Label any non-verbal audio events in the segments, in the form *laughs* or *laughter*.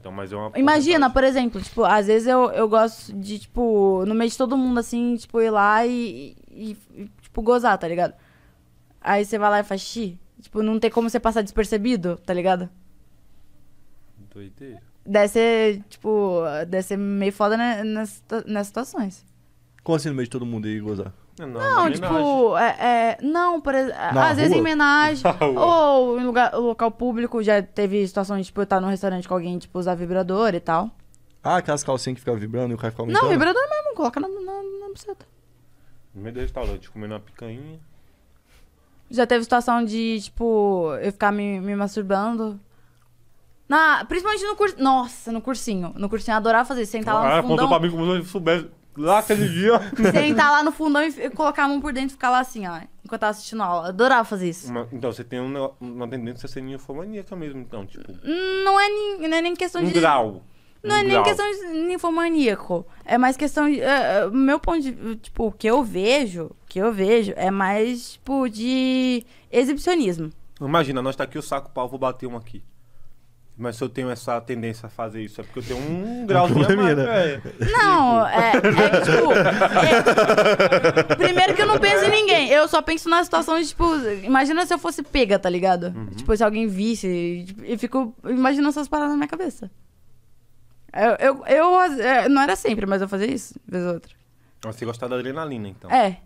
Então, mas é uma Imagina, por exemplo, tipo, às vezes eu, eu gosto de, tipo, no meio de todo mundo, assim, tipo, ir lá e, e, e tipo, gozar, tá ligado? Aí você vai lá e faz xi. Tipo, não tem como você passar despercebido, tá ligado? Doideira. Deve ser, tipo, deve ser meio foda né, nas, nas situações. Como assim no meio de todo mundo ir gozar? Não, não tipo, é, é, não, por, às vezes em homenagem, *laughs* ou em lugar, local público, já teve situação de tipo, eu tá estar num restaurante com alguém, tipo, usar vibrador e tal. Ah, aquelas calcinhas que ficam vibrando e o cara fica aumentando? Não, vibrador mesmo, coloca na, na, buceta. No meio do restaurante, comendo uma picanha. Já teve situação de, tipo, eu ficar me, me masturbando. Na, principalmente no curso. Nossa, no cursinho. No cursinho eu adorava fazer. Sentar ah, lá no ah, fundão. Contou pra mim como se eu soubesse lá aquele dia. *laughs* Sentar lá no fundão e colocar a mão por dentro e ficar lá assim, ó. Enquanto eu tava assistindo a aula. adorava fazer isso. Uma, então, você tem uma, uma tendência a ser ninfomaníaca mesmo, então, tipo. Não é, nem, não é nem questão um de. grau. Não é um é grau. nem questão de ninfomaníaco. É mais questão de. É, é meu ponto de. Tipo, o que eu vejo, que eu vejo, é mais, tipo, de exibicionismo. Imagina, nós tá aqui o saco pau, vou bater um aqui. Mas se eu tenho essa tendência a fazer isso, é porque eu tenho um *laughs* grau de mais, né? Não, é, é *laughs* tipo... É, primeiro que eu não penso em ninguém. Eu só penso na situação de, tipo... Imagina se eu fosse pega, tá ligado? Uhum. Tipo, se alguém visse. Tipo, e fico imaginando essas paradas na minha cabeça. Eu, eu, eu, eu, é, Não era sempre, mas eu fazia isso, vez ou outra. Você gostava da adrenalina, então. É.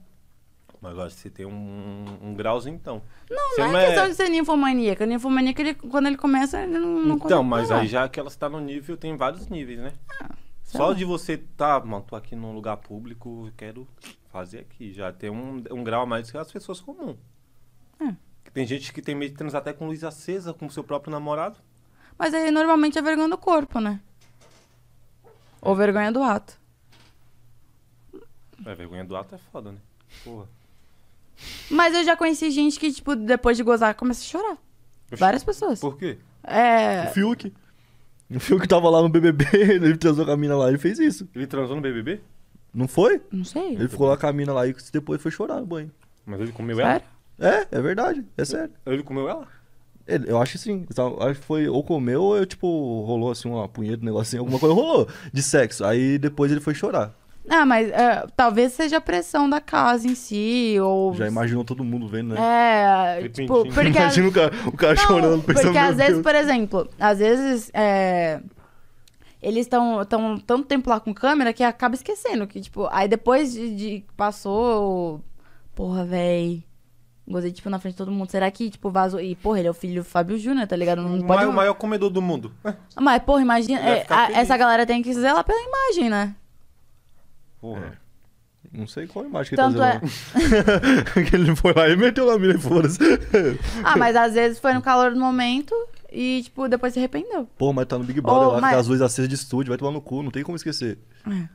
Mas agora você tem um, um grauzinho, então. Não, você não, é, é questão de ser ninfomaníaca. Ninfomaníaca, ele, quando ele começa, ele não, não Então, mas aí já que ela está no nível, tem vários níveis, né? Ah, Só de você tá, mano, tô aqui num lugar público, quero fazer aqui. Já tem um, um grau a mais que as pessoas comuns. É. Tem gente que tem medo de transar até com luz acesa, com o seu próprio namorado. Mas aí normalmente é vergonha do corpo, né? Ou vergonha do ato. É, vergonha do ato é foda, né? Porra. Mas eu já conheci gente que, tipo, depois de gozar, começa a chorar. Oxi. Várias pessoas. Por quê? É. O Fiuk. O Fiuk tava lá no BBB, *laughs* ele transou com a mina lá, e fez isso. Ele transou no BBB? Não foi? Não sei. Ele ficou lá com a mina lá e depois foi chorar no banho. Mas ele comeu sério? ela? É, é verdade, é sério. Ele comeu ela? Ele, eu acho que sim. Então, acho que foi ou comeu ou, tipo, rolou assim uma punheta, um negocinho, alguma coisa rolou de sexo. Aí depois ele foi chorar. Ah, mas é, talvez seja a pressão da casa em si, ou... Já imaginou todo mundo vendo, né? É, tipo... Porque Imagina o cara, o cara não, chorando, pensando... Porque às vezes, por exemplo, às vezes... É... Eles estão tão, tanto tempo lá com câmera que acaba esquecendo. que tipo Aí depois de, de passou... Porra, véi... Gozei, tipo, na frente de todo mundo. Será que, tipo, vazou? E, porra, ele é o filho do Fábio Júnior, tá ligado? Não pode... o maior comedor do mundo. Ah, mas, porra, imagina. É, a, essa galera tem que zelar pela imagem, né? Porra. É. Não sei qual imagem que Tanto ele tá é... *laughs* que ele foi lá e meteu na mira e foda-se. ah, mas às vezes foi no calor do momento e, tipo, depois se arrependeu. Pô, mas tá no Big Brother Ou, lá, mas... com as luzes acesas de estúdio, vai tomar no cu, não tem como esquecer. É.